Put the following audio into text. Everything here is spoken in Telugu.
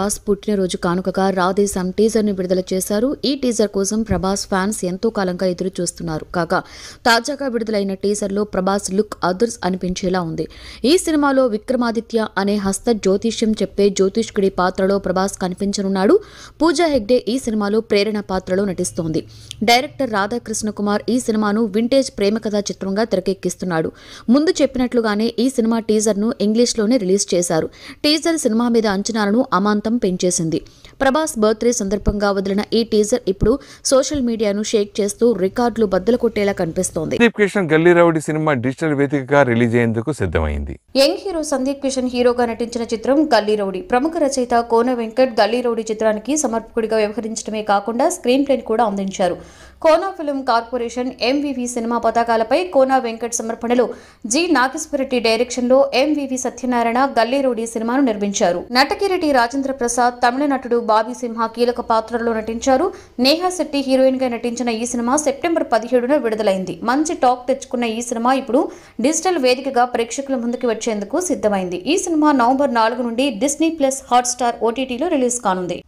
ప్రభాస్ పుట్టినరోజు కానుకగా రాధేశం ని విడుదల చేశారు ఈ టీజర్ కోసం ప్రభాస్ ఫ్యాన్స్ ఎంతో కాలంగా ఎదురు చూస్తున్నారు కాగా తాజాగా విడుదలైన టీజర్ లో ప్రభాస్ లుక్ అదుర్స్ అనిపించేలా ఉంది ఈ సినిమాలో విక్రమాదిత్య అనే హస్త జ్యోతిష్యం చెప్పే జ్యోతిష్కుడి పాత్రలో ప్రభాస్ కనిపించనున్నాడు పూజా హెగ్డే ఈ సినిమాలో ప్రేరణ పాత్రలో నటిస్తోంది డైరెక్టర్ రాధాకృష్ణ కుమార్ ఈ సినిమాను వింటేజ్ ప్రేమకథా చిత్రంగా తెరకెక్కిస్తున్నాడు ముందు చెప్పినట్లుగానే ఈ సినిమా టీజర్ ను ఇంగ్లీష్ లోనే రిలీజ్ చేశారు టీజర్ సినిమా మీద అంచనాలను అమాంతం శాతం పెంచేసింది ప్రభాస్ బర్త్డే సందర్భంగా వదిలిన ఈ టీజర్ ఇప్పుడు సోషల్ మీడియాను షేక్ చేస్తూ రికార్డులు బద్దలు కొట్టేలా కనిపిస్తోంది గల్లీ రౌడీ సినిమా డిజిటల్ వేదికగా రిలీజ్ అయ్యేందుకు సిద్ధమైంది యంగ్ హీరో సందీప్ కిషన్ హీరోగా నటించిన చిత్రం గల్లీ రౌడీ ప్రముఖ రచయిత కోన వెంకట్ గల్లీ రౌడీ చిత్రానికి సమర్పకుడిగా వ్యవహరించడమే కాకుండా స్క్రీన్ ప్లేని కూడా అందించారు Kona film corporation MVV cinema పతాకాలపై కోనా వెంకట్ సమర్పణలో జి నాగేశ్వరరెడ్డి డైరెక్షన్లో ఎంవివి సత్యనారాయణ గల్లీ రౌడీ సినిమాను నిర్మించారు నటకిరెడ్డి రాజేంద్ర ప్రసాద్ తమిళ నటుడు బాబీ సింహ కీలక పాత్రలో నటించారు నేహా శెట్టి హీరోయిన్గా నటించిన ఈ సినిమా సెప్టెంబర్ పదిహేడున విడుదలైంది మంచి టాక్ తెచ్చుకున్న ఈ సినిమా ఇప్పుడు డిజిటల్ వేదికగా ప్రేక్షకుల ముందుకు వచ్చేందుకు సిద్ధమైంది ఈ సినిమా నవంబర్ నాలుగు నుండి డిస్నీ ప్లస్ హాట్స్టార్ ఓటీటీలో రిలీజ్ కానుంది